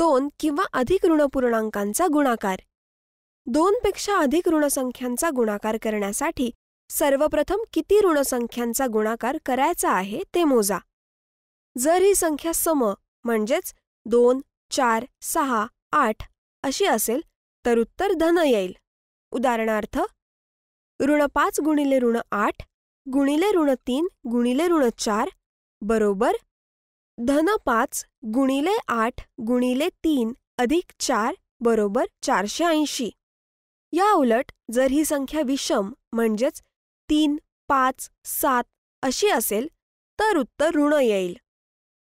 दोन किंवा अधिक ऋणपूर्णांकांचा गुणाकार दोनपेक्षा अधिक ऋणसंख्यांचा गुणाकार करण्यासाठी सर्वप्रथम किती ऋणसंख्यांचा गुणाकार करायचा आहे ते मोजा जर ही संख्या सम म्हणजेच दोन चार सहा आठ अशी असेल तर उत्तर धन येईल उदाहरणार्थ ऋण पाच गुणिले ऋण आठ गुणिले ऋण तीन गुणिले ऋण चार बरोबर धन पाच गुणिले आठ गुणिले तीन अधिक चार बरोबर चारशे ऐंशी या उलट जर ही संख्या विषम म्हणजेच तीन पाच सात अशी असेल तर उत्तर ऋण येईल